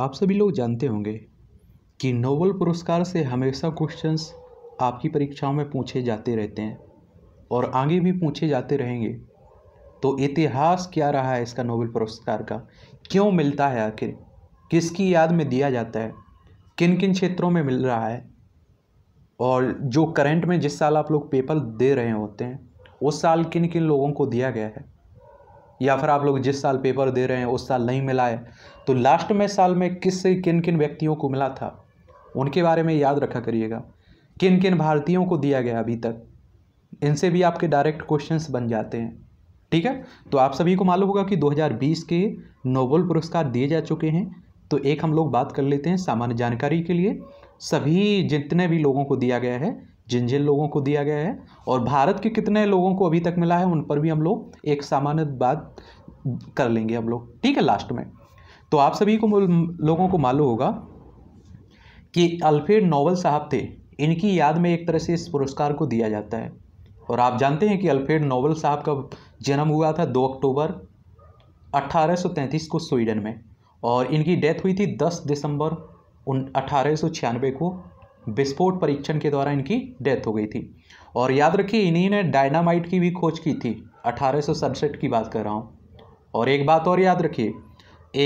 आप सभी लोग जानते होंगे कि नोबल पुरस्कार से हमेशा क्वेश्चंस आपकी परीक्षाओं में पूछे जाते रहते हैं और आगे भी पूछे जाते रहेंगे तो इतिहास क्या रहा है इसका नोबेल पुरस्कार का क्यों मिलता है आखिर किसकी याद में दिया जाता है किन किन क्षेत्रों में मिल रहा है और जो करंट में जिस साल आप लोग पेपर दे रहे होते हैं उस साल किन किन लोगों को दिया गया है या फिर आप लोग जिस साल पेपर दे रहे हैं उस साल नहीं मिला है तो लास्ट में साल में किस किन किन व्यक्तियों को मिला था उनके बारे में याद रखा करिएगा किन किन भारतीयों को दिया गया अभी तक इनसे भी आपके डायरेक्ट क्वेश्चंस बन जाते हैं ठीक है तो आप सभी को मालूम होगा कि 2020 के नोबल पुरस्कार दिए जा चुके हैं तो एक हम लोग बात कर लेते हैं सामान्य जानकारी के लिए सभी जितने भी लोगों को दिया गया है जिन जिन लोगों को दिया गया है और भारत के कितने लोगों को अभी तक मिला है उन पर भी हम लोग एक सामान्य बात कर लेंगे हम लोग ठीक है लास्ट में तो आप सभी को लोगों को मालूम होगा कि अल्फ्रेड नोबल साहब थे इनकी याद में एक तरह से इस पुरस्कार को दिया जाता है और आप जानते हैं कि अल्फ्रेड नोबल साहब का जन्म हुआ था दो अक्टूबर 1833 को स्वीडन में और इनकी डेथ हुई थी 10 दिसंबर उन अठारह को विस्फोट परीक्षण के द्वारा इनकी डेथ हो गई थी और याद रखिए इन्हीं ने डायनामाइट की भी खोज की थी अठारह की बात कर रहा हूँ और एक बात और याद रखिए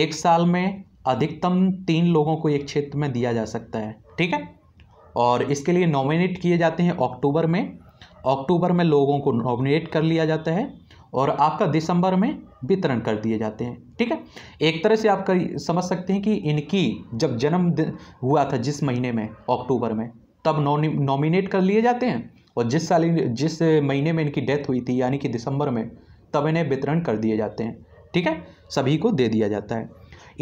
एक साल में अधिकतम तीन लोगों को एक क्षेत्र में दिया जा सकता है ठीक है और इसके लिए नॉमिनेट किए जाते हैं अक्टूबर में अक्टूबर में लोगों को नॉमिनेट कर लिया जाता है और आपका दिसंबर में वितरण कर दिए जाते हैं ठीक है एक तरह से आप कर, समझ सकते हैं कि इनकी जब जन्म हुआ था जिस महीने में अक्टूबर में तब नॉमिनेट कर लिए जाते हैं और जिस साल जिस महीने में इनकी डेथ हुई थी यानी कि दिसंबर में तब इन्हें वितरण कर दिए जाते हैं ठीक है सभी को दे दिया जाता है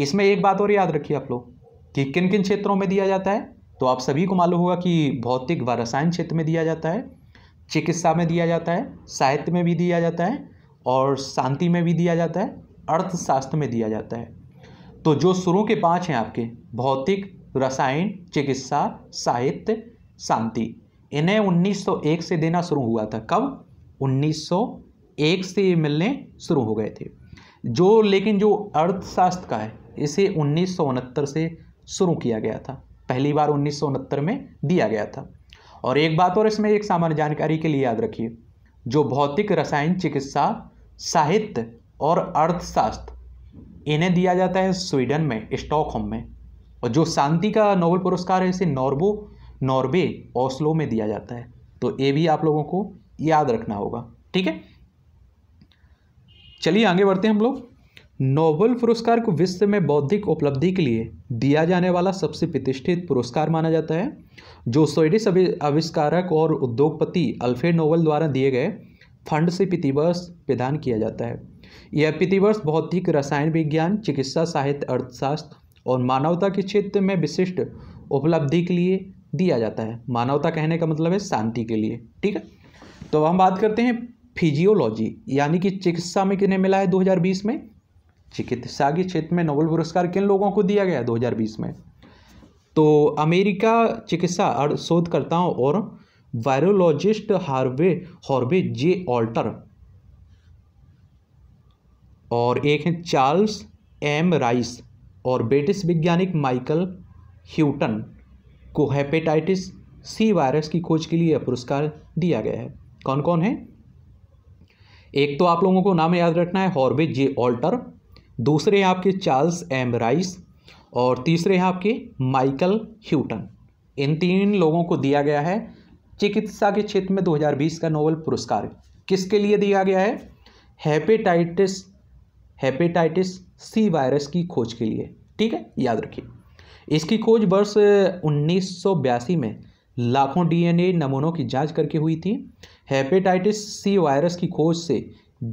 इसमें एक बात और याद रखिए आप लोग कि किन किन क्षेत्रों में दिया जाता है तो आप सभी को मालूम होगा कि भौतिक व रसायन क्षेत्र में दिया जाता है चिकित्सा में दिया जाता है साहित्य में भी दिया जाता है और शांति में भी दिया जाता है अर्थशास्त्र में दिया जाता है तो जो सुरों के पांच हैं आपके भौतिक रसायन चिकित्सा साहित्य शांति इन्हें 1901 से देना शुरू हुआ था कब 1901 से ये मिलने शुरू हो गए थे जो लेकिन जो अर्थशास्त्र का है इसे उन्नीस से शुरू किया गया था पहली बार उन्नीस में दिया गया था और एक बात और इसमें एक सामान्य जानकारी के लिए याद रखिए जो भौतिक रसायन चिकित्सा साहित्य और अर्थशास्त्र इन्हें दिया जाता है स्वीडन में स्टॉकहोम में और जो शांति का नोबेल पुरस्कार है इसे नॉर्बो नॉर्वे ओस्लो में दिया जाता है तो ये भी आप लोगों को याद रखना होगा ठीक है चलिए आगे बढ़ते हैं हम लोग नोबेल पुरस्कार को विश्व में बौद्धिक उपलब्धि के लिए दिया जाने वाला सबसे प्रतिष्ठित पुरस्कार माना जाता है जो स्वीडिश आविष्कारक और उद्योगपति अल्फ्रेड नोबेल द्वारा दिए गए फंड से प्रतिवर्ष प्रदान किया जाता है यह प्रतिवर्ष भौतिक रसायन विज्ञान चिकित्सा साहित्य अर्थशास्त्र और मानवता के क्षेत्र में विशिष्ट उपलब्धि के लिए दिया जाता है मानवता कहने का मतलब है शांति के लिए ठीक है तो हम बात करते हैं फिजियोलॉजी यानी कि चिकित्सा में किन्हें मिला है 2020 में चिकित्सा के क्षेत्र में नोबेल पुरस्कार किन लोगों को दिया गया दो में तो अमेरिका चिकित्सा और शोधकर्ताओं और virologist Harvey Harvey J Alter और एक हैं चार्ल्स एम राइस और ब्रिटिश वैज्ञानिक माइकल ह्यूटन को हेपेटाइटिस सी वायरस की खोज के लिए यह पुरस्कार दिया गया है कौन कौन है एक तो आप लोगों को नाम याद रखना है हॉर्वे जे ऑल्टर दूसरे हैं आपके चार्ल्स एम राइस और तीसरे हैं आपके माइकल ह्यूटन इन तीन लोगों को दिया गया है चिकित्सा के क्षेत्र में 2020 का नोबल पुरस्कार किसके लिए दिया गया है हेपेटाइटिस हेपेटाइटिस सी वायरस की खोज के लिए ठीक है याद रखिए इसकी खोज वर्ष उन्नीस में लाखों डीएनए नमूनों की जांच करके हुई थी हेपेटाइटिस सी वायरस की खोज से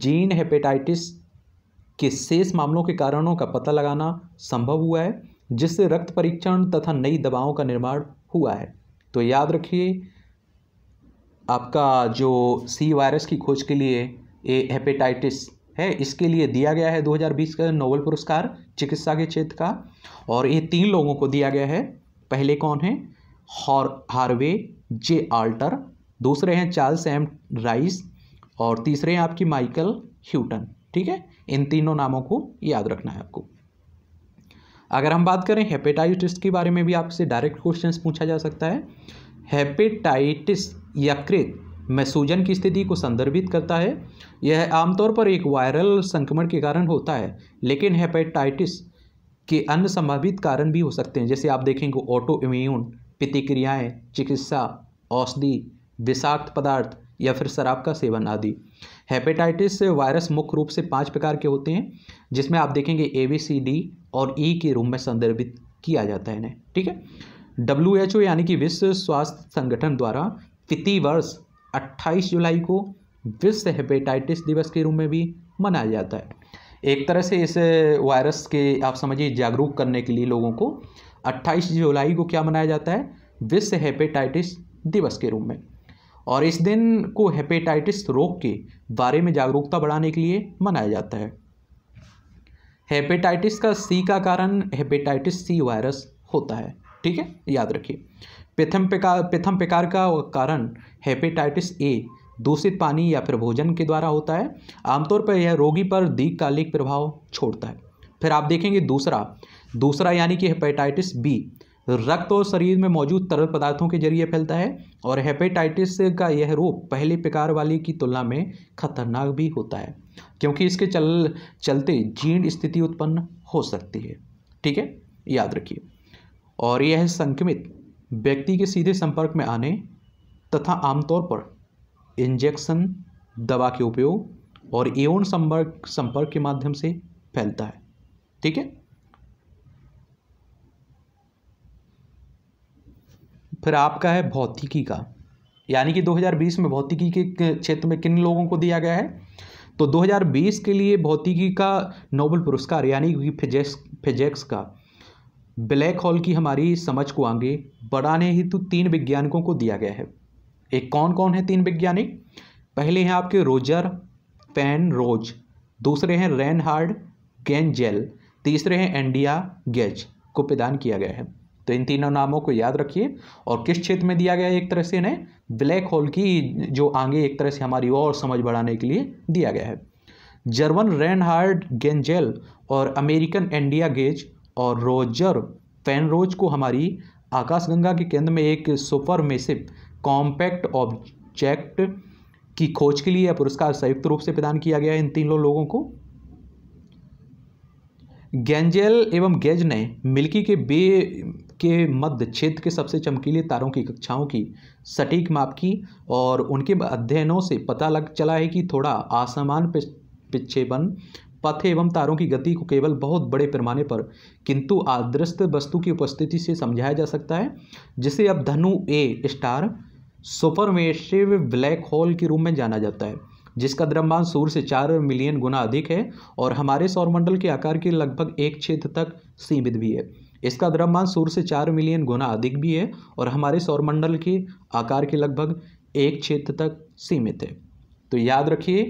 जीन हेपेटाइटिस के शेष मामलों के कारणों का पता लगाना संभव हुआ है जिससे रक्त परीक्षण तथा नई दवाओं का निर्माण हुआ है तो याद रखिए आपका जो सी वायरस की खोज के लिए ए हेपेटाइटिस है इसके लिए दिया गया है 2020 का नोबल पुरस्कार चिकित्सा के क्षेत्र का और ये तीन लोगों को दिया गया है पहले कौन है हॉर हार्वे जे आल्टर दूसरे हैं चार्ल्स एम राइस और तीसरे हैं आपकी माइकल ह्यूटन ठीक है इन तीनों नामों को याद रखना है आपको अगर हम बात करें हेपेटाइटिस के बारे में भी आपसे डायरेक्ट क्वेश्चन पूछा जा सकता है हेपेटाइटिस यकृत में सूजन की स्थिति को संदर्भित करता है यह आमतौर पर एक वायरल संक्रमण के कारण होता है लेकिन हेपेटाइटिस के अन्य संभावित कारण भी हो सकते हैं जैसे आप देखेंगे ऑटो इम्यून प्रतिक्रियाएँ चिकित्सा औषधि विषाक्त पदार्थ या फिर शराब का सेवन आदि हेपेटाइटिस से वायरस मुख्य रूप से पांच प्रकार के होते हैं जिसमें आप देखेंगे ए बी सी डी और ई e के रूप में संदर्भित किया जाता है इन्हें ठीक है डब्ल्यू एच ओ यानी कि विश्व स्वास्थ्य संगठन द्वारा प्रति वर्ष अट्ठाईस जुलाई को विश्व हेपेटाइटिस दिवस के रूप में भी मनाया जाता है एक तरह से इस वायरस के आप समझिए जागरूक करने के लिए लोगों को 28 जुलाई को क्या मनाया जाता है विश्व हेपेटाइटिस दिवस के रूप में और इस दिन को हेपेटाइटिस रोग के बारे में जागरूकता बढ़ाने के लिए मनाया जाता है हेपेटाइटिस का सी का कारण हेपेटाइटिस सी वायरस होता है ठीक है याद रखिए प्रथम प्रकार प्रथम प्रकार का कारण हेपेटाइटिस ए दूषित पानी या फिर भोजन के द्वारा होता है आमतौर पर यह रोगी पर दीर्घकालिक प्रभाव छोड़ता है फिर आप देखेंगे दूसरा दूसरा यानी कि हेपेटाइटिस बी रक्त और शरीर में मौजूद तरल पदार्थों के जरिए फैलता है और हेपेटाइटिस का यह रोग पहले प्रकार वाली की तुलना में खतरनाक भी होता है क्योंकि इसके चल चलते जीर्ण स्थिति उत्पन्न हो सकती है ठीक है याद रखिए और यह संक्रमित व्यक्ति के सीधे संपर्क में आने तथा आमतौर पर इंजेक्शन दवा के उपयोग और यौन संपर्क संपर्क के माध्यम से फैलता है ठीक है फिर आपका है भौतिकी का यानी कि 2020 में भौतिकी के क्षेत्र में किन लोगों को दिया गया है तो 2020 के लिए भौतिकी का नोबल पुरस्कार यानी कि फिजेक्स फिजेक्स का ब्लैक होल की हमारी समझ को आगे बढ़ाने हेतु तीन वैज्ञानिकों को दिया गया है एक कौन कौन है तीन वैज्ञानिक पहले हैं आपके रोजर पैन रोज दूसरे हैं रेन हार्ड गेंजेल तीसरे हैं एंडिया गेज को प्रदान किया गया है तो इन तीनों नामों को याद रखिए और किस क्षेत्र में दिया गया है एक तरह से इन्हें ब्लैक होल की जो आगे एक तरह से हमारी और समझ बढ़ाने के लिए दिया गया है जर्मन रेनहार्ड गेंजेल और अमेरिकन एंडिया गेज और रोजर रोज को हमारी आकाशगंगा के केंद्र में एक सुपर मेसिप कॉम्पैक्ट ऑब्जेक्ट की खोज के लिए यह पुरस्कार संयुक्त रूप से प्रदान किया गया इन तीनों लोगों को गेंजेल एवं गेज ने मिल्की के बे के मध्य क्षेत्र के सबसे चमकीले तारों की कक्षाओं की सटीक माप की और उनके अध्ययनों से पता लग चला है कि थोड़ा आसमान पिछेपन पथ एवं तारों की गति को केवल बहुत बड़े पैमाने पर किंतु आदृष्ट वस्तु की उपस्थिति से समझाया जा सकता है जिसे अब धनु A star supermassive black hole के रूप में जाना जाता है जिसका द्रव्यमान सूर्य से चार मिलियन गुना अधिक है और हमारे सौरमंडल के आकार के लगभग एक क्षेत्र तक सीमित भी है इसका द्रव्यमान सूर्य से चार मिलियन गुना अधिक भी है और हमारे सौरमंडल के आकार के लगभग एक क्षेत्र तक सीमित है तो याद रखिए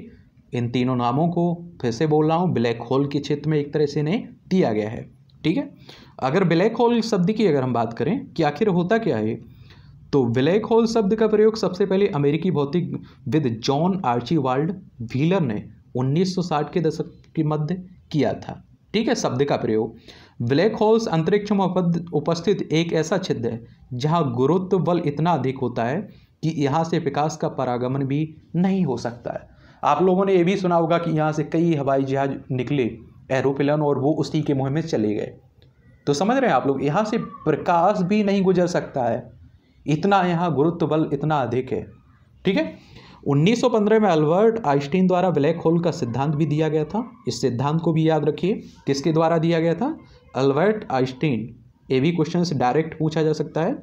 इन तीनों नामों को फिर से बोल रहा हूँ ब्लैक होल के क्षेत्र में एक तरह से इन्हें दिया गया है ठीक है अगर ब्लैक होल शब्द की अगर हम बात करें कि आखिर होता क्या है तो ब्लैक होल शब्द का प्रयोग सबसे पहले अमेरिकी भौतिक विद जॉन आर्ची वाल्ड व्हीलर ने 1960 के दशक के मध्य किया था ठीक है शब्द का प्रयोग ब्लैक होल्स अंतरिक्ष में उपस्थित एक ऐसा छिद्र है जहाँ गुरुत्व बल इतना अधिक होता है कि यहाँ से विकास का परागमन भी नहीं हो सकता है आप लोगों ने ये भी सुना होगा कि यहाँ से कई हवाई जहाज निकले एरोप्लेन और वो उसी के मुहिम में चले गए तो समझ रहे हैं आप लोग यहाँ से प्रकाश भी नहीं गुजर सकता है इतना यहाँ गुरुत्व बल इतना अधिक है ठीक है 1915 में अल्बर्ट आइंस्टीन द्वारा ब्लैक होल का सिद्धांत भी दिया गया था इस सिद्धांत को भी याद रखिए किसके द्वारा दिया गया था अल्बर्ट आइंस्टीन ये भी क्वेश्चन डायरेक्ट पूछा जा सकता है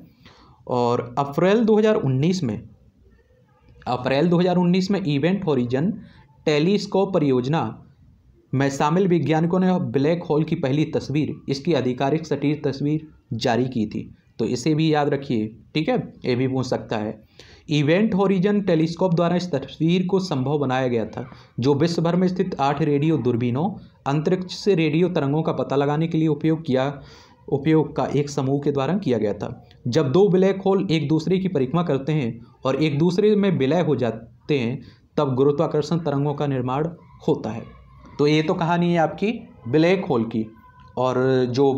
और अप्रैल 2019 में अप्रैल 2019 में इवेंट होरिजन टेलीस्कोप परियोजना में शामिल वैज्ञानिकों ने ब्लैक होल की पहली तस्वीर इसकी आधिकारिक सटीर तस्वीर जारी की थी तो इसे भी याद रखिए ठीक है ये भी पूछ सकता है इवेंट होरिजन टेलीस्कोप द्वारा इस तस्वीर को संभव बनाया गया था जो विश्व भर में स्थित आठ रेडियो दूरबीनों अंतरिक्ष से रेडियो तरंगों का पता लगाने के लिए उपयोग किया उपयोग का एक समूह के द्वारा किया गया था जब दो ब्लैक होल एक दूसरे की परिक्रमा करते हैं और एक दूसरे में विलय हो जाते हैं तब गुरुत्वाकर्षण तरंगों का निर्माण होता है तो ये तो कहानी है आपकी ब्लैक होल की और जो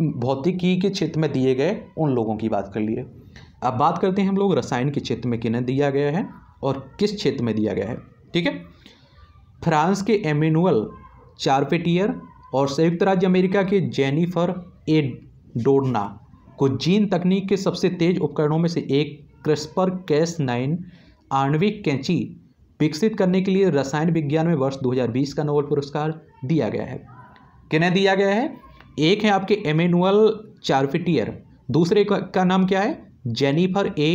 भौतिकी के क्षेत्र में दिए गए उन लोगों की बात कर लिए अब बात करते हैं हम लोग रसायन के क्षेत्र में किन्हें दिया गया है और किस क्षेत्र में दिया गया है ठीक है फ्रांस के एमिनुअल चारपेटियर और संयुक्त राज्य अमेरिका के जेनिफर ए डोडना को जीन तकनीक के सबसे तेज उपकरणों में से एक क्रिस्पर कैस नाइन आणविक कैंची विकसित करने के लिए रसायन विज्ञान में वर्ष 2020 का नोबल पुरस्कार दिया गया है किन्हें दिया गया है एक है आपके एमेनुअल चार्फिटियर दूसरे का, नाम क्या है जेनिफर ए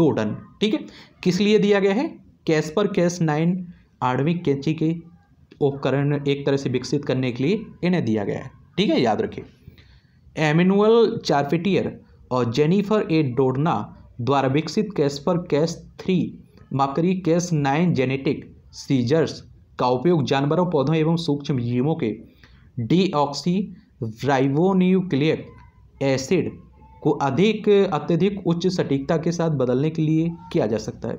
डोडन ठीक है किस लिए दिया गया है कैस्पर कैस नाइन आणविक कैंची के उपकरण एक तरह से विकसित करने के लिए इन्हें दिया गया है ठीक है याद रखिए एमेनुअल चार्फिटियर और जेनिफर ए डोडना द्वारा विकसित पर कैश थ्री माफ करिए कैश नाइन जेनेटिक सीजर्स का उपयोग जानवरों पौधों एवं सूक्ष्म जीवों के ऑक्सी राइबोन्यूक्लिक एसिड को अधिक अत्यधिक उच्च सटीकता के साथ बदलने के लिए किया जा सकता है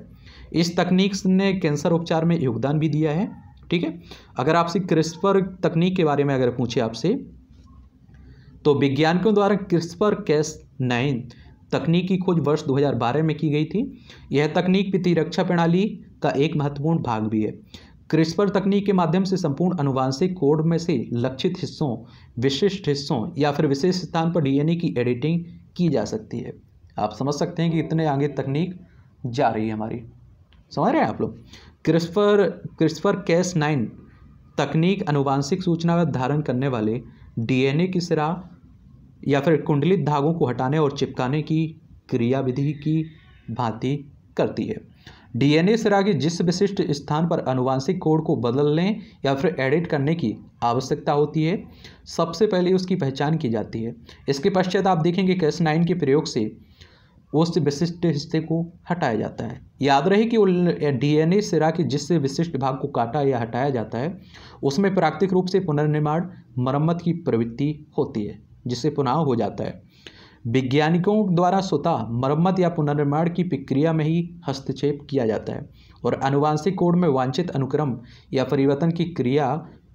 इस तकनीक ने कैंसर उपचार में योगदान भी दिया है ठीक है अगर आपसे क्रिस्पर तकनीक के बारे में अगर पूछे आपसे तो विज्ञानिकों द्वारा क्रिस्पर कैस नाइन तकनीक की खोज वर्ष 2012 में की गई थी यह तकनीक प्रतिरक्षा प्रणाली का एक महत्वपूर्ण भाग भी है क्रिस्पर तकनीक के माध्यम से संपूर्ण अनुवांशिक कोड में से लक्षित हिस्सों विशिष्ट हिस्सों या फिर विशेष स्थान पर डीएनए की एडिटिंग की जा सकती है आप समझ सकते हैं कि इतने आगे तकनीक जा रही है हमारी समझ रहे हैं आप लोग क्रिस्पर क्रिस्पर कैस नाइन तकनीक अनुवांशिक सूचना धारण करने वाले डीएनए की सिरा या फिर कुंडलित धागों को हटाने और चिपकाने की क्रियाविधि की भांति करती है डीएनए से आगे जिस विशिष्ट स्थान पर अनुवांशिक कोड को बदलने या फिर एडिट करने की आवश्यकता होती है सबसे पहले उसकी पहचान की जाती है इसके पश्चात आप देखेंगे कैस नाइन के प्रयोग से उस विशिष्ट हिस्से को हटाया जाता है याद रहे कि डीएनए सिरा के जिस विशिष्ट भाग को काटा या हटाया जाता है उसमें प्राकृतिक रूप से पुनर्निर्माण मरम्मत की प्रवृत्ति होती है जिससे पुनः हो जाता है वैज्ञानिकों द्वारा स्वतः मरम्मत या पुनर्निर्माण की प्रक्रिया में ही हस्तक्षेप किया जाता है और अनुवांशिक कोड में वांछित अनुक्रम या परिवर्तन की क्रिया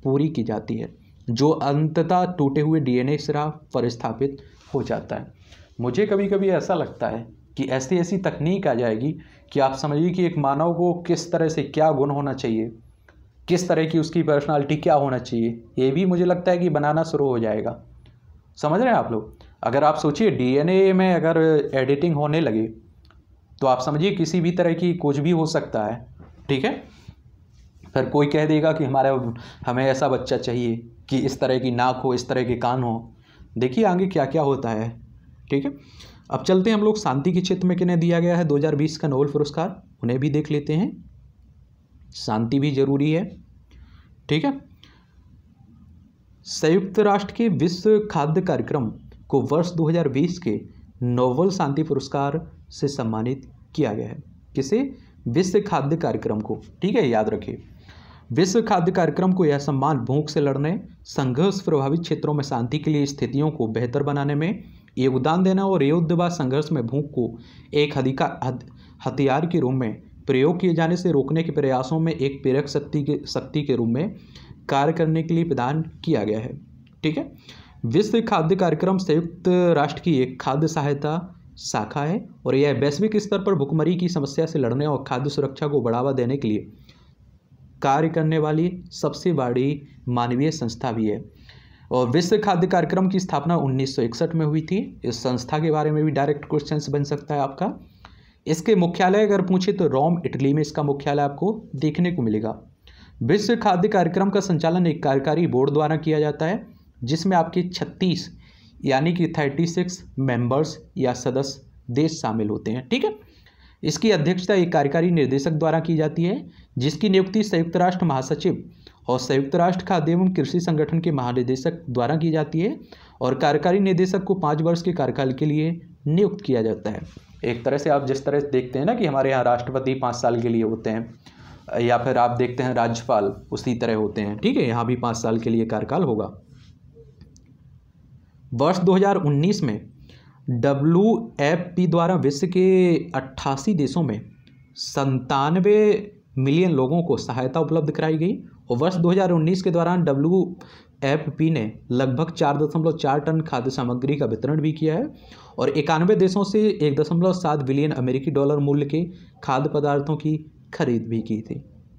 पूरी की जाती है जो अंततः टूटे हुए डीएनए सिरा पर स्थापित हो जाता है मुझे कभी कभी ऐसा लगता है कि ऐसी ऐसी तकनीक आ जाएगी कि आप समझिए कि एक मानव को किस तरह से क्या गुण होना चाहिए किस तरह की उसकी पर्सनालिटी क्या होना चाहिए ये भी मुझे लगता है कि बनाना शुरू हो जाएगा समझ रहे हैं आप लोग अगर आप सोचिए डीएनए में अगर एडिटिंग होने लगे तो आप समझिए किसी भी तरह की कुछ भी हो सकता है ठीक है फिर कोई कह देगा कि हमारा हमें ऐसा बच्चा चाहिए कि इस तरह की नाक हो इस तरह के कान हो देखिए आगे क्या क्या होता है ठीक है अब चलते हैं हम लोग शांति के क्षेत्र में किन्हें दिया गया है 2020 का नोबल पुरस्कार उन्हें भी देख लेते हैं शांति भी जरूरी है ठीक है संयुक्त राष्ट्र के विश्व खाद्य कार्यक्रम को वर्ष 2020 के नोबल शांति पुरस्कार से सम्मानित किया गया है किसे विश्व खाद्य कार्यक्रम को ठीक है याद रखिए विश्व खाद्य कार्यक्रम को यह सम्मान भूख से लड़ने संघर्ष प्रभावित क्षेत्रों में शांति के लिए स्थितियों को बेहतर बनाने में योगदान देना और युद्ध व संघर्ष में भूख को एक हथियार के रूप में प्रयोग किए जाने से रोकने के प्रयासों में एक प्रेरक शक्ति के शक्ति के रूप में कार्य करने के लिए प्रदान किया गया है ठीक है विश्व खाद्य कार्यक्रम संयुक्त राष्ट्र की एक खाद्य सहायता शाखा है और यह वैश्विक स्तर पर भुखमरी की समस्या से लड़ने और खाद्य सुरक्षा को बढ़ावा देने के लिए कार्य करने वाली सबसे बड़ी मानवीय संस्था भी है और विश्व खाद्य कार्यक्रम की स्थापना 1961 में हुई थी इस संस्था के बारे में भी डायरेक्ट क्वेश्चन बन सकता है आपका इसके मुख्यालय अगर पूछे तो रोम इटली में इसका मुख्यालय आपको देखने को मिलेगा विश्व खाद्य कार्यक्रम का संचालन एक कार्यकारी बोर्ड द्वारा किया जाता है जिसमें आपके छत्तीस यानी कि थर्टी सिक्स मेंबर्स या सदस्य देश शामिल होते हैं ठीक है इसकी अध्यक्षता एक कार्यकारी निर्देशक द्वारा की जाती है जिसकी नियुक्ति संयुक्त राष्ट्र महासचिव और संयुक्त राष्ट्र खाद्य एवं कृषि संगठन के महानिदेशक द्वारा की जाती है और कार्यकारी निदेशक को पाँच वर्ष के कार्यकाल के लिए नियुक्त किया जाता है एक तरह से आप जिस तरह से देखते हैं ना कि हमारे यहाँ राष्ट्रपति पाँच साल के लिए होते हैं या फिर आप देखते हैं राज्यपाल उसी तरह होते हैं ठीक है यहाँ भी पाँच साल के लिए कार्यकाल होगा वर्ष 2019 में डब्ल्यू एफ पी द्वारा विश्व के अट्ठासी देशों में संतानवे मिलियन लोगों को सहायता उपलब्ध कराई गई और वर्ष 2019 के दौरान डब्ल्यू एफ पी ने लगभग चार दशमलव चार टन खाद्य सामग्री का वितरण भी किया है और इक्यानवे देशों से एक दशमलव सात बिलियन अमेरिकी डॉलर मूल्य के खाद्य पदार्थों की खरीद भी की थी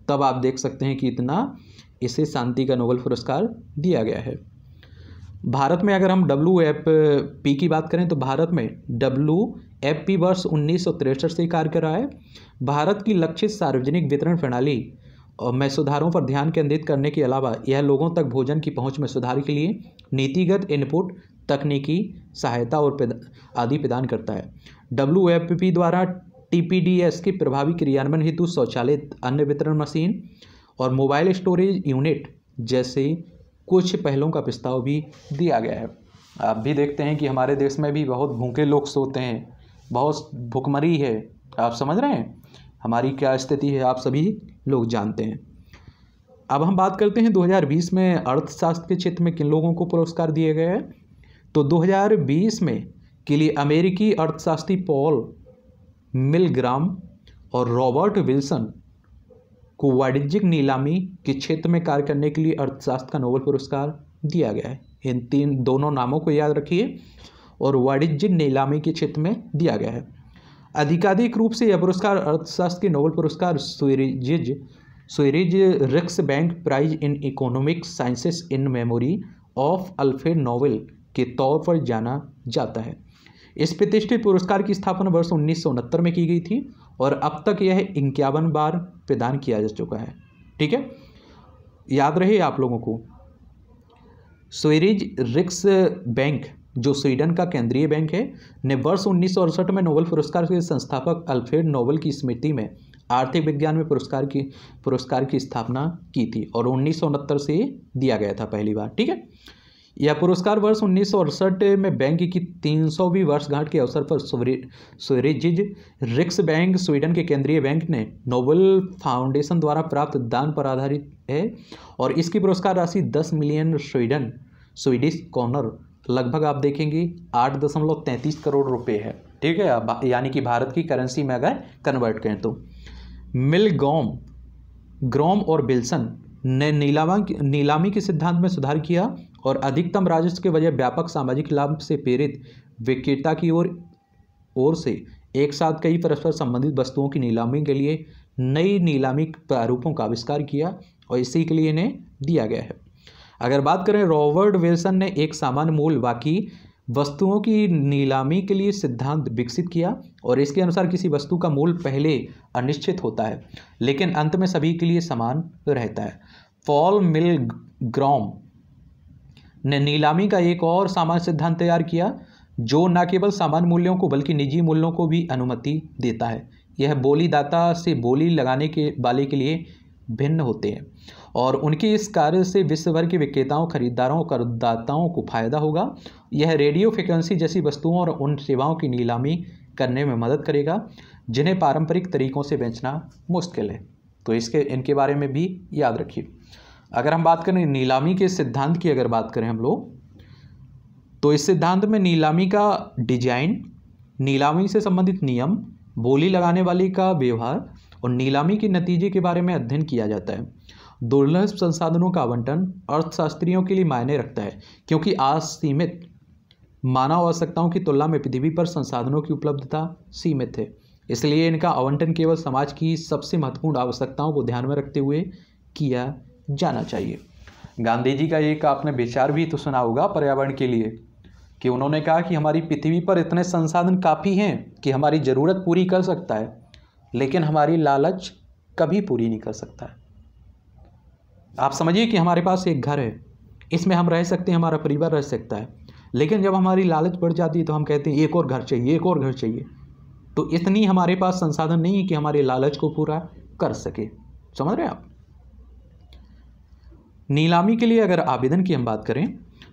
तब आप देख सकते हैं कि इतना इसे शांति का नोबल पुरस्कार दिया गया है भारत में अगर हम डब्ल्यू एफ पी की बात करें तो भारत में डब्ल्यू एफ पी वर्ष उन्नीस से ही कार्य कर रहा है भारत की लक्षित सार्वजनिक वितरण प्रणाली में सुधारों पर ध्यान केंद्रित करने के अलावा यह लोगों तक भोजन की पहुंच में सुधार के लिए नीतिगत इनपुट तकनीकी सहायता और आदि प्रदान करता है डब्ल्यू द्वारा टीपीडीएस के प्रभावी क्रियान्वयन हेतु स्वचालित अन्य वितरण मशीन और मोबाइल स्टोरेज यूनिट जैसे कुछ पहलों का प्रस्ताव भी दिया गया है आप भी देखते हैं कि हमारे देश में भी बहुत भूखे लोग सोते हैं बहुत भुखमरी है आप समझ रहे हैं हमारी क्या स्थिति है आप सभी लोग जानते हैं अब हम बात करते हैं 2020 में अर्थशास्त्र के क्षेत्र में किन लोगों को पुरस्कार दिए गए हैं तो 2020 में के लिए अमेरिकी अर्थशास्त्री पॉल मिलग्राम और रॉबर्ट विल्सन को वाणिज्यिक नीलामी के क्षेत्र में कार्य करने के लिए अर्थशास्त्र का नोबल पुरस्कार दिया गया है इन तीन दोनों नामों को याद रखिए और वाणिज्यिक नीलामी के क्षेत्र में दिया गया है अधिकाधिक रूप से यह पुरस्कार अर्थशास्त्र के नोबल पुरस्कार Sveriges Sveriges Riksbank prize in economic sciences in memory of Alfred Nobel के तौर पर जाना जाता है इस प्रतिष्ठित पुरस्कार की स्थापना वर्ष उन्नीस में की गई थी और अब तक यह इक्यावन बार प्रदान किया जा चुका है ठीक है याद रहे आप लोगों को स्वेरिज रिक्स बैंक जो स्वीडन का केंद्रीय बैंक है ने वर्ष उन्नीस में नोबल पुरस्कार के संस्थापक अल्फ्रेड नोबल की स्मृति में आर्थिक विज्ञान में पुरस्कार की पुरस्कार की स्थापना की थी और उन्नीस से दिया गया था पहली बार ठीक है यह पुरस्कार वर्ष उन्नीस में बैंक की तीन सौवीं वर्षगांठ के अवसर पर स्वेरिजिज रिक्स बैंक स्वीडन के केंद्रीय बैंक ने नोबल फाउंडेशन द्वारा प्राप्त दान पर आधारित है और इसकी पुरस्कार राशि दस मिलियन स्वीडन स्वीडिश कॉर्नर लगभग आप देखेंगे आठ दशमलव तैंतीस करोड़ रुपए है ठीक है यानी कि भारत की करेंसी में अगर कन्वर्ट करें तो गॉम ग्रोम और बिल्सन ने नीलामा नीलामी के सिद्धांत में सुधार किया और अधिकतम राजस्व के वजह व्यापक सामाजिक लाभ से प्रेरित विक्रेता की ओर ओर से एक साथ कई परस्पर संबंधित वस्तुओं की नीलामी के लिए नई नीलामी प्रारूपों का आविष्कार किया और इसी के लिए इन्हें दिया गया है अगर बात करें रॉबर्ट विल्सन ने एक सामान्य मूल बाकी वस्तुओं की नीलामी के लिए सिद्धांत विकसित किया और इसके अनुसार किसी वस्तु का मूल पहले अनिश्चित होता है लेकिन अंत में सभी के लिए समान रहता है पॉल मिल ग्रॉम ने नीलामी का एक और सामान्य सिद्धांत तैयार किया जो न केवल सामान्य मूल्यों को बल्कि निजी मूल्यों को भी अनुमति देता है यह बोलीदाता से बोली लगाने के वाले के लिए भिन्न होते हैं और उनके इस कार्य से विश्व भर के विक्रेताओं खरीदारों और करदाताओं को फायदा होगा यह रेडियो फ्रिक्वेंसी जैसी वस्तुओं और उन सेवाओं की नीलामी करने में मदद करेगा जिन्हें पारंपरिक तरीकों से बेचना मुश्किल है तो इसके इनके बारे में भी याद रखिए अगर हम बात करें नीलामी के सिद्धांत की अगर बात करें हम लोग तो इस सिद्धांत में नीलामी का डिजाइन नीलामी से संबंधित नियम बोली लगाने वाली का व्यवहार और नीलामी के नतीजे के बारे में अध्ययन किया जाता है दुर्लभ संसाधनों का आवंटन अर्थशास्त्रियों के लिए मायने रखता है क्योंकि आज सीमित मानव आवश्यकताओं की तुलना में पृथ्वी पर संसाधनों की उपलब्धता सीमित है इसलिए इनका आवंटन केवल समाज की सबसे महत्वपूर्ण आवश्यकताओं को ध्यान में रखते हुए किया जाना चाहिए गांधी जी का एक आपने विचार भी तो सुना होगा पर्यावरण के लिए कि उन्होंने कहा कि हमारी पृथ्वी पर इतने संसाधन काफ़ी हैं कि हमारी ज़रूरत पूरी कर सकता है लेकिन हमारी लालच कभी पूरी नहीं कर सकता है आप समझिए कि हमारे पास एक घर है इसमें हम रह सकते हैं हमारा परिवार रह सकता है लेकिन जब हमारी लालच बढ़ जाती है तो हम कहते हैं एक और घर चाहिए एक और घर चाहिए तो इतनी हमारे पास संसाधन नहीं है कि हमारे लालच को पूरा कर सके समझ रहे हैं आप नीलामी के लिए अगर आवेदन की हम बात करें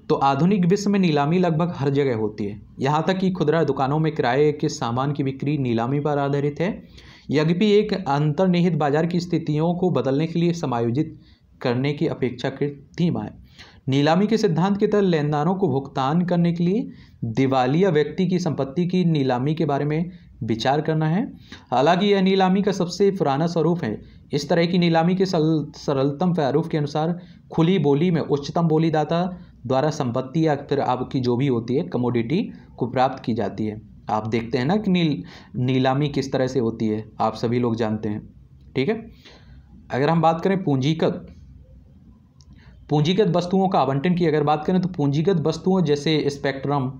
तो आधुनिक विश्व में नीलामी लगभग हर जगह होती है यहाँ तक कि खुदरा दुकानों में किराए के सामान की बिक्री नीलामी पर आधारित है यद्यपि एक अंतर्निहित बाजार की स्थितियों को बदलने के लिए समायोजित करने की अपेक्षाकृत धीमा है नीलामी के सिद्धांत के तहत लेनदारों को भुगतान करने के लिए दिवालिया व्यक्ति की संपत्ति की नीलामी के बारे में विचार करना है हालांकि यह नीलामी का सबसे पुराना स्वरूप है इस तरह की नीलामी के सरलतम प्रारूप के अनुसार खुली बोली में उच्चतम बोलीदाता द्वारा संपत्ति या फिर आपकी जो भी होती है कमोडिटी को प्राप्त की जाती है आप देखते हैं ना कि नील नीलामी किस तरह से होती है आप सभी लोग जानते हैं ठीक है अगर हम बात करें पूंजीगत पूंजीगत वस्तुओं का आवंटन की अगर बात करें तो पूंजीगत वस्तुओं जैसे स्पेक्ट्रम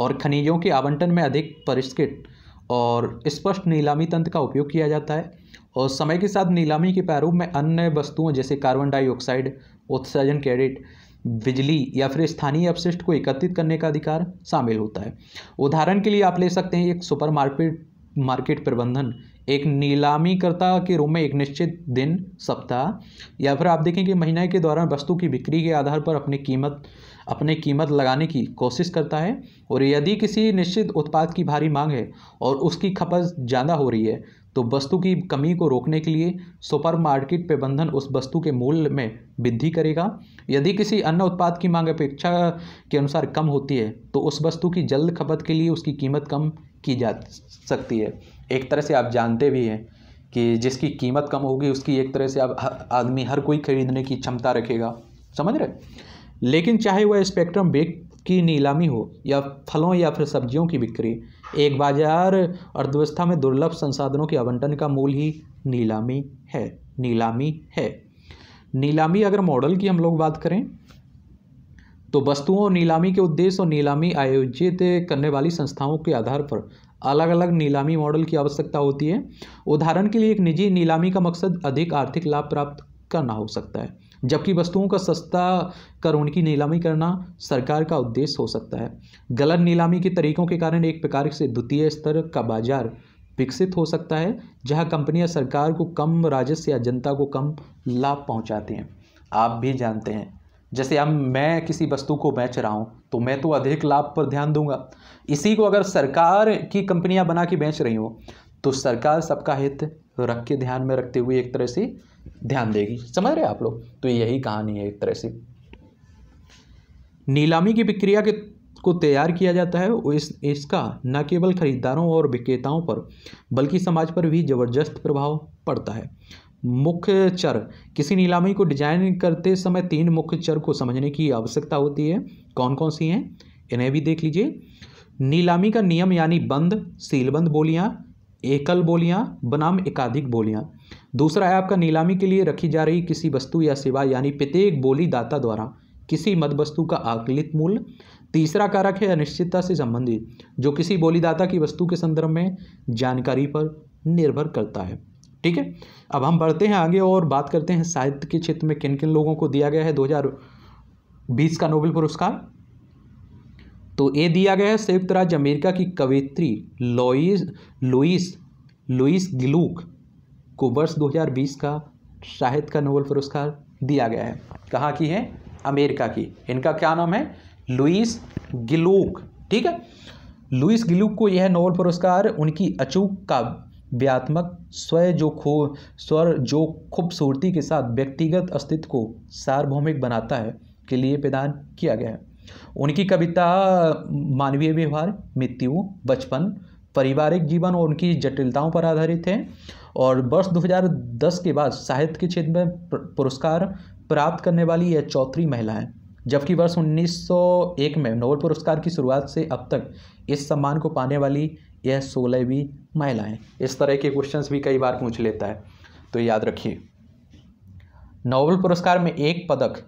और खनिजों के आवंटन में अधिक परिष्कृत और स्पष्ट नीलामी तंत्र का उपयोग किया जाता है और समय के साथ नीलामी के प्रारूप में अन्य वस्तुओं जैसे कार्बन डाइऑक्साइड उत्सर्जन क्रेडिट बिजली या फिर स्थानीय अपशिष्ट को एकत्रित करने का अधिकार शामिल होता है उदाहरण के लिए आप ले सकते हैं एक सुपर मार्केट मार्केट प्रबंधन एक नीलामीकर्ता के रूप में एक निश्चित दिन सप्ताह या फिर आप देखें कि महीने के दौरान वस्तु की बिक्री के आधार पर अपनी कीमत अपने कीमत लगाने की कोशिश करता है और यदि किसी निश्चित उत्पाद की भारी मांग है और उसकी खपत ज़्यादा हो रही है तो वस्तु की कमी को रोकने के लिए सुपर मार्केट प्रबंधन उस वस्तु के मूल्य में वृद्धि करेगा यदि किसी अन्य उत्पाद की मांग अपेक्षा के अनुसार कम होती है तो उस वस्तु की जल्द खपत के लिए उसकी कीमत कम की जा सकती है एक तरह से आप जानते भी हैं कि जिसकी कीमत कम होगी उसकी एक तरह से आप आदमी हर कोई खरीदने की क्षमता रखेगा समझ रहे लेकिन चाहे वह स्पेक्ट्रम बेग की नीलामी हो या फलों या फिर सब्जियों की बिक्री एक बाजार अर्थव्यवस्था में दुर्लभ संसाधनों के आवंटन का मूल ही नीलामी है नीलामी है नीलामी अगर मॉडल की हम लोग बात करें तो वस्तुओं और नीलामी के उद्देश्य और नीलामी आयोजित करने वाली संस्थाओं के आधार पर अलग अलग नीलामी मॉडल की आवश्यकता होती है उदाहरण के लिए एक निजी नीलामी का मकसद अधिक आर्थिक लाभ प्राप्त करना हो सकता है जबकि वस्तुओं का सस्ता कर उनकी नीलामी करना सरकार का उद्देश्य हो सकता है गलत नीलामी के तरीकों के कारण एक प्रकार से द्वितीय स्तर का बाजार विकसित हो सकता है जहां कंपनियां सरकार को कम राजस्व या जनता को कम लाभ पहुंचाती हैं आप भी जानते हैं जैसे हम मैं किसी वस्तु को बेच रहा हूँ तो मैं तो अधिक लाभ पर ध्यान दूंगा इसी को अगर सरकार की कंपनियां बना के बेच रही हो तो सरकार सबका हित रख के ध्यान में रखते हुए एक तरह से ध्यान देगी समझ रहे आप लोग तो यही कहानी है एक तरह से नीलामी की प्रक्रिया के को तैयार किया जाता है इस इसका न केवल खरीदारों और विक्रेताओं पर बल्कि समाज पर भी जबरदस्त प्रभाव पड़ता है मुख्य चर किसी नीलामी को डिजाइन करते समय तीन मुख्य चर को समझने की आवश्यकता होती है कौन कौन सी हैं इन्हें भी देख लीजिए नीलामी का नियम यानी बंद सीलबंद बोलियां एकल बोलियां बनाम एकाधिक बोलियां दूसरा है आपका नीलामी के लिए रखी जा रही किसी वस्तु या सेवा यानी प्रत्येक बोली दाता द्वारा किसी मद वस्तु का आकलित मूल्य तीसरा कारक है अनिश्चितता से संबंधित जो किसी बोलीदाता की वस्तु के संदर्भ में जानकारी पर निर्भर करता है ठीक है अब हम बढ़ते हैं आगे और बात करते हैं साहित्य के क्षेत्र में किन किन लोगों को दिया गया है 2020 का नोबेल पुरस्कार तो ए दिया गया है संयुक्त राज्य अमेरिका की कवित्री लॉइस लुइस लुइस गिलूक को वर्ष 2020 का साहित्य का नोबल पुरस्कार दिया गया है कहाँ की है अमेरिका की इनका क्या नाम है लुइस गिलूक ठीक है लुइस गिलूक को यह नोबल पुरस्कार उनकी अचूक का व्यात्मक स्वय जो खो स्वर जो खूबसूरती के साथ व्यक्तिगत अस्तित्व को सार्वभौमिक बनाता है के लिए प्रदान किया गया है उनकी कविता मानवीय व्यवहार मृत्यु बचपन पारिवारिक जीवन और उनकी जटिलताओं पर आधारित है और वर्ष 2010 के बाद साहित्य के क्षेत्र में पुरस्कार प्राप्त करने वाली यह चौथी महिला है जबकि वर्ष 1901 में नोबेल पुरस्कार की शुरुआत से अब तक इस सम्मान को पाने वाली यह सोलहवीं महिला है इस तरह के क्वेश्चंस भी कई बार पूछ लेता है तो याद रखिए नोबेल पुरस्कार में एक पदक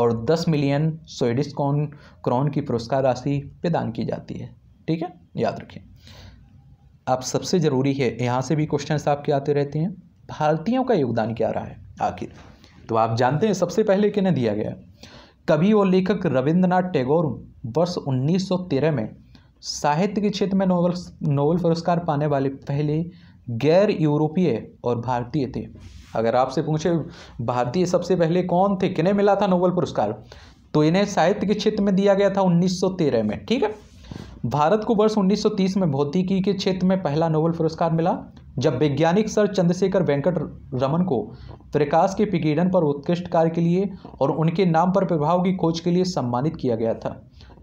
और 10 मिलियन स्वेडिश कौन क्रॉन की पुरस्कार राशि प्रदान की जाती है ठीक है याद रखें आप सबसे ज़रूरी है यहाँ से भी क्वेश्चन आपके आते रहते हैं भारतीयों का योगदान क्या रहा है आखिर तो आप जानते हैं सबसे पहले किन्हें दिया गया कवि और लेखक रविंद्रनाथ टैगोर वर्ष 1913 में साहित्य के क्षेत्र में नोबल नोबल पुरस्कार पाने वाले पहले गैर यूरोपीय और भारतीय थे अगर आपसे पूछे भारतीय सबसे पहले कौन थे किन्हें मिला था नोबल पुरस्कार तो इन्हें साहित्य के क्षेत्र में दिया गया था 1913 में ठीक है भारत को वर्ष 1930 में भौतिकी के क्षेत्र में पहला नोबल पुरस्कार मिला जब वैज्ञानिक सर चंद्रशेखर वेंकट रमन को प्रकाश के विकिरण पर उत्कृष्ट कार्य के लिए और उनके नाम पर प्रभाव की खोज के लिए सम्मानित किया गया था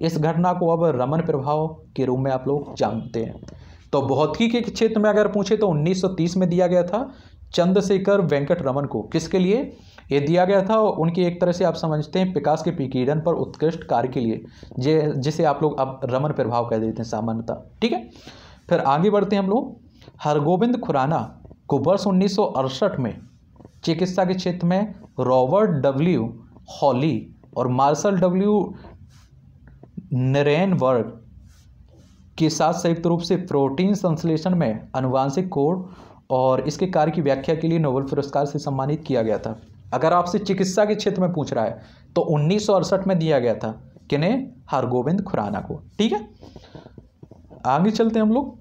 इस घटना को अब रमन प्रभाव के रूप में आप लोग जानते हैं तो भौतिकी के क्षेत्र में अगर पूछे तो 1930 में दिया गया था चंद्रशेखर वेंकट रमन को किसके लिए ये दिया गया था और उनकी एक तरह से आप समझते हैं पिकास के पिकीडन पर उत्कृष्ट कार्य के लिए जे जिसे आप लोग अब रमन प्रभाव कह देते हैं सामान्यता ठीक है फिर आगे बढ़ते हैं हम लोग हरगोविंद खुराना को वर्ष उन्नीस में चिकित्सा के क्षेत्र में रॉबर्ट डब्ल्यू हॉली और मार्शल डब्ल्यू नरेन वर्ग के साथ संयुक्त रूप से प्रोटीन संश्लेषण में अनुवांशिक कोड और इसके कार्य की व्याख्या के लिए नोबेल पुरस्कार से सम्मानित किया गया था अगर आपसे चिकित्सा के क्षेत्र में पूछ रहा है तो उन्नीस में दिया गया था किन्हें हरगोविंद खुराना को ठीक है आगे चलते हैं हम लोग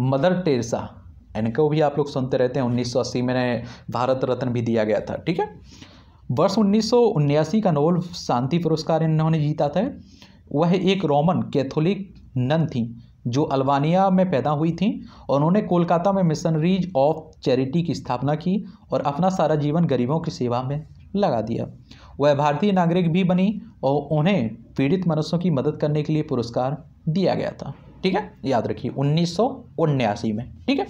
मदर टेरेसा इनको भी आप लोग सुनते रहते हैं 1980 में भारत रत्न भी दिया गया था ठीक है वर्ष उन्नीस का नोबल शांति पुरस्कार इन्होंने जीता था वह एक रोमन कैथोलिक नन थी जो अल्बानिया में पैदा हुई थी और उन्होंने कोलकाता में मिशनरीज ऑफ चैरिटी की स्थापना की और अपना सारा जीवन गरीबों की सेवा में लगा दिया वह भारतीय नागरिक भी बनी और उन्हें पीड़ित मनुष्यों की मदद करने के लिए पुरस्कार दिया गया था ठीक है याद रखिए उन्नीस में ठीक है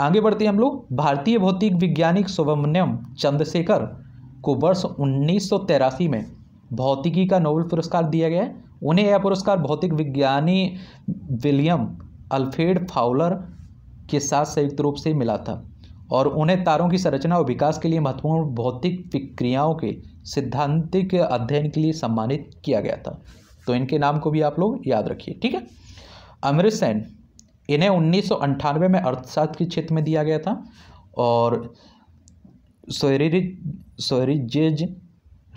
आगे बढ़ते हम लोग भारतीय भौतिक वैज्ञानिक सुब्रमण्यम चंद्रशेखर को वर्ष उन्नीस में भौतिकी का नोबेल पुरस्कार दिया गया उन्हें यह पुरस्कार भौतिक विज्ञानी विलियम अल्फ्रेड फाउलर के साथ संयुक्त रूप से मिला था और उन्हें तारों की संरचना और विकास के लिए महत्वपूर्ण भौतिक प्रक्रियाओं के सिद्धांतिक अध्ययन के लिए सम्मानित किया गया था तो इनके नाम को भी आप लोग याद रखिए ठीक है अमृत सेन इन्हें उन्नीस में अर्थशास्त्र के क्षेत्र में दिया गया था और सोयरिज सोयरिजेज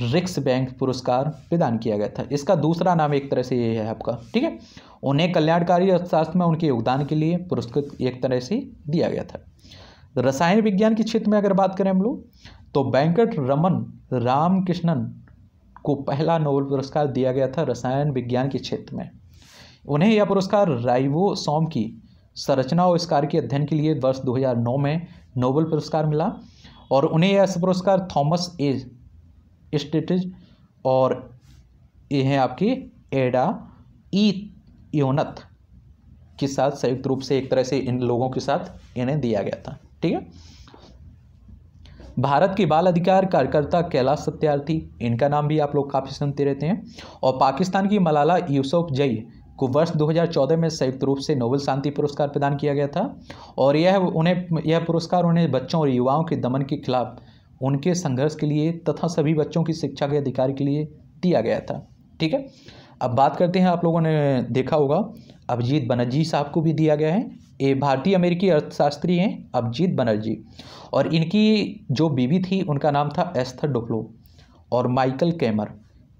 रिक्स बैंक पुरस्कार प्रदान किया गया था इसका दूसरा नाम एक तरह से ये है आपका ठीक है उन्हें कल्याणकारी अर्थशास्त्र में उनके योगदान के लिए पुरस्कृत एक तरह से दिया गया था रसायन विज्ञान के क्षेत्र में अगर बात करें हम लोग तो बैंकट रमन रामकृष्णन को पहला नोबेल पुरस्कार दिया गया था रसायन विज्ञान के क्षेत्र में उन्हें यह पुरस्कार राइबोसोम की संरचना और इसकार के अध्ययन के लिए वर्ष 2009 में नोबेल पुरस्कार मिला और उन्हें यह पुरस्कार थॉमस एज स्टेटिज और ये हैं आपकी एडा ई योनत के साथ संयुक्त रूप से एक तरह से इन लोगों के साथ इन्हें दिया गया था ठीक है भारत के बाल अधिकार कार्यकर्ता कैलाश सत्यार्थी इनका नाम भी आप लोग काफ़ी सुनते रहते हैं और पाकिस्तान की मलाला यूसुफ जई को वर्ष 2014 में संयुक्त रूप से नोबेल शांति पुरस्कार प्रदान किया गया था और यह उन्हें यह पुरस्कार उन्हें बच्चों और युवाओं के दमन के खिलाफ उनके संघर्ष के लिए तथा सभी बच्चों की शिक्षा के अधिकार के लिए दिया गया था ठीक है अब बात करते हैं आप लोगों ने देखा होगा अभिजीत बनर्जी साहब को भी दिया गया है ये भारतीय अमेरिकी अर्थशास्त्री हैं अभिजीत बनर्जी और इनकी जो बीवी थी उनका नाम था एस्थर डोफ्लो और माइकल कैमर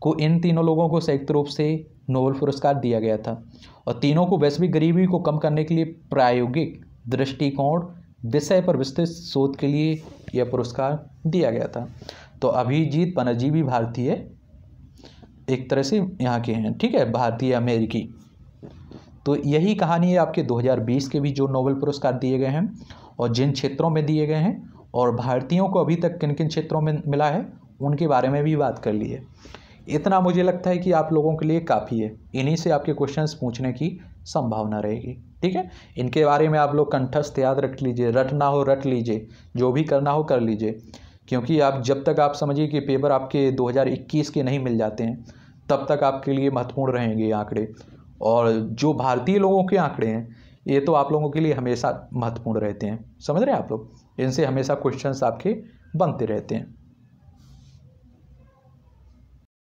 को इन तीनों लोगों को संयुक्त रूप से नोबल पुरस्कार दिया गया था और तीनों को वैश्विक गरीबी को कम करने के लिए प्रायोगिक दृष्टिकोण विषय पर विस्तृत शोध के लिए यह पुरस्कार दिया गया था तो अभिजीत बनर्जी भी भारतीय एक तरह से यहाँ के हैं ठीक है भारतीय अमेरिकी तो यही कहानी है आपके 2020 के भी जो नोबेल पुरस्कार दिए गए हैं और जिन क्षेत्रों में दिए गए हैं और भारतीयों को अभी तक किन किन क्षेत्रों में मिला है उनके बारे में भी बात कर ली है इतना मुझे लगता है कि आप लोगों के लिए काफ़ी है इन्हीं से आपके क्वेश्चंस पूछने की संभावना रहेगी ठीक है इनके बारे में आप लोग कंठस्थ याद रख लीजिए रटना हो रट लीजिए जो भी करना हो कर लीजिए क्योंकि आप जब तक आप समझिए कि पेपर आपके 2021 के नहीं मिल जाते हैं तब तक आपके लिए महत्वपूर्ण रहेंगे ये आंकड़े और जो भारतीय लोगों के आंकड़े हैं ये तो आप लोगों के लिए हमेशा महत्वपूर्ण रहते हैं समझ रहे हैं आप लोग इनसे हमेशा क्वेश्चन आपके बनते रहते हैं